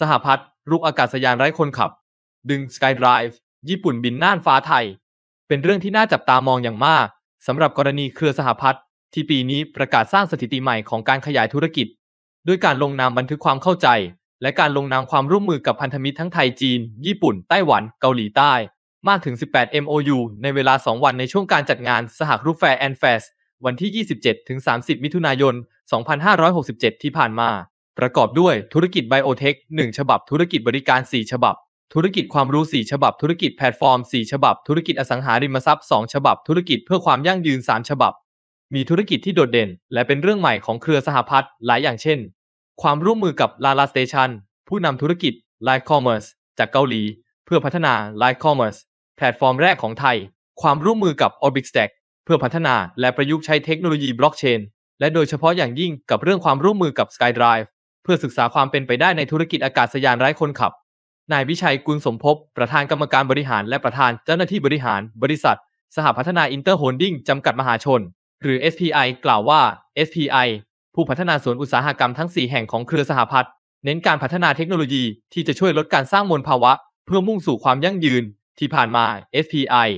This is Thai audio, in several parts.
สหพัฒน์รุกอากาศยานไร้คนขับ ดึง SkyDrive ญี่ปุ่นบินน่านฟ้าไทย เป็นเรื่องที่น่าจับตามองอย่างมากสำหรับกรณีเครือสหพัฒน์ที่ปีนี้ประกาศสร้างสถิติใหม่ของการขยายธุรกิจ ด้วยการลงนามบันทึกความเข้าใจ และการลงนามความร่วมมือกับพันธมิตรทั้งไทยจีน ญี่ปุ่นไต้หวันเกาหลีใต้ มากถึง 18 MOU ในเวลา 2วันในช่วงการจัดงานสหรูปแฟร์แอนด์แฟสวันที่ 27-30 มิถุนายน 2567 ที่ผ่านมาประกอบด้วยธุรกิจไบโอเทค1ฉบับธุรกิจบริการ 4 ฉบับ ธุรกิจความรู้4ฉบับธุรกิจแพลตฟอร์ม4 ฉบับธุรกิจอสังหาริมทรัพย์2ฉบับธุรกิจเพื่อความยั่งยืน3 ฉบับ มีธุรกิจที่โดดเด่น และเป็นเรื่องใหม่ของเครือสหพัฒน์หลายอย่างเช่น ความร่วมมือกับลาลาสเตชันผู้นำธุรกิจไลฟ์คอมเมอร์สจากเกาหลีเพื่อพัฒนาไลฟ์คอมเมอร์สแพลตฟอร์มแรกของไทย ความร่วมมือกับ o r b i t Stack เพื่อพัฒนาและประยุกต์ใช้เทคโนโลยีบล็อกเชนและโดยเฉพาะอย่างยิ่งกับเรื่องความร่วมมือกับ SkyDrive พื่อศึกษาความเป็นไปได้ในธุรกิจอากาศยานไร้คนขับ นายวิชัยกุลสมภพ ประธานกรรมการบริหารและประธานเจ้าหน้าที่บริหาร บริษัท สหพัฒนาอินเตอร์โฮลดิ้งจำกัดมหาชน หรือ SPI กล่าวว่า SPI ผู้พัฒนาสวนอุตสาหกรรมทั้ง 4 แห่งของเครือสหพัฒน์ เน้นการพัฒนาเทคโนโลยีที่จะช่วยลดการสร้างมลภาวะ เพื่อมุ่งสู่ความยั่งยืนที่ผ่านมา SPI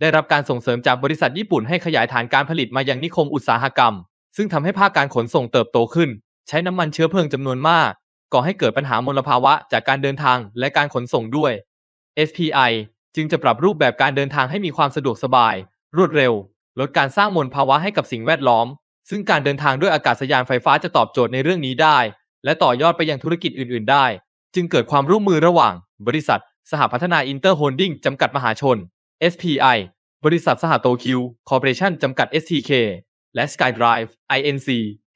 ได้รับการส่งเสริมจากบริษัท ญี่ปุ่นให้ขยายฐานการผลิตมายังนิคมอุตสาหกรรม ซึ่งทำให้ภาคการขนส่งเติบโตขึ้นใช้น้ำมันเชื้อเพลิงจำนวนมาก ก่อให้เกิดปัญหามลภาวะจากการเดินทางและการขนส่งด้วย SPI จึงจะปรับรูปแบบการเดินทางให้มีความสะดวกสบาย รวดเร็ว ลดการสร้างมลภาวะให้กับสิ่งแวดล้อม ซึ่งการเดินทางด้วยอากาศยานไฟฟ้าจะตอบโจทย์ในเรื่องนี้ได้ และต่อยอดไปยังธุรกิจอื่น ๆได้ จึงเกิดความร่วมมือระหว่าง บริษัท สหพัฒนาอินเตอร์โฮลดิ้งจำกัดมหาชน SPI บริษัทสหโตคิวคอร์ปอเรชั่นจำกัด STK และ SkyDrive Inc.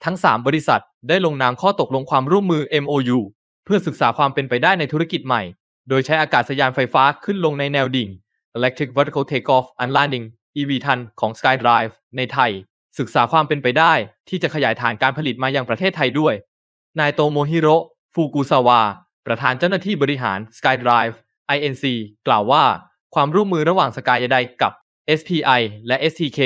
ทั้ง 3 บริษัทได้ลงนามข้อตกลงความร่วมมือ MOU เพื่อศึกษาความเป็นไปได้ในธุรกิจใหม่ โดยใช้อากาศยานไฟฟ้าขึ้นลงในแนวดิ่ง Electric Vertical Takeoff and Landing EV ทันของ SkyDrive ในไทย ศึกษาความเป็นไปได้ที่จะขยายฐานการผลิตมายังประเทศไทยด้วย นายโตโมฮิโรฟูกุซาวะ ประธานเจ้าหน้าที่บริหาร SkyDrive Inc. กล่าวว่า ความร่วมมือระหว่าง Sky ไดกับ SPI และ STK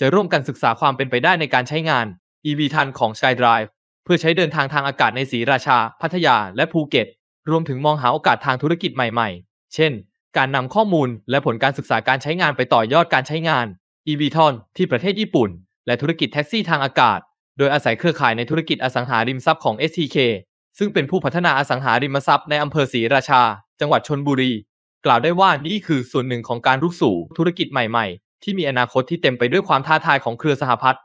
จะร่วมกันศึกษาความเป็นไปได้ในการใช้งาน EV ทันของ SkyDrive เพื่อใช้เดินทางทางอากาศในสีราชา พัทยา และภูเก็ต รวมถึงมองหาโอกาสทางธุรกิจใหม่ ๆ เช่น การนำข้อมูลและผลการศึกษาการใช้งานไปต่อยอดการใช้งาน e v t o n ที่ประเทศญี่ปุ่น และธุรกิจแท็กซี่ทางอากาศ โดยอาศัยเครือข่ายในธุรกิจอสังหาริมทรัพย์ของ STK ซึ่งเป็นผู้พัฒนาอสังหาริมทรัพย์ในอำเภอศรีราชา จังหวัดชนบุรี กล่าวได้ว่านี่คือส่วนหนึ่งของการรุกสู่ธุรกิจใหม่ที่มีอนาคตที่เต็มไปด้วยความท้าทายของเครือสหพัฒน์